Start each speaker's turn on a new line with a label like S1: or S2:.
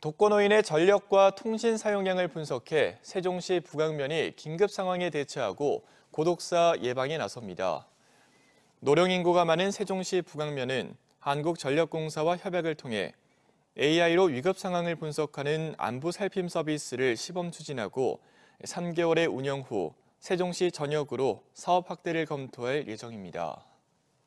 S1: 독거노인의 전력과 통신 사용량을 분석해 세종시 부강면이 긴급 상황에 대처하고 고독사 예방에 나섭니다. 노령 인구가 많은 세종시 부강면은 한국전력공사와 협약을 통해 AI로 위급 상황을 분석하는 안부 살핌 서비스를 시범 추진하고 3개월의 운영 후 세종시 전역으로 사업 확대를 검토할 예정입니다.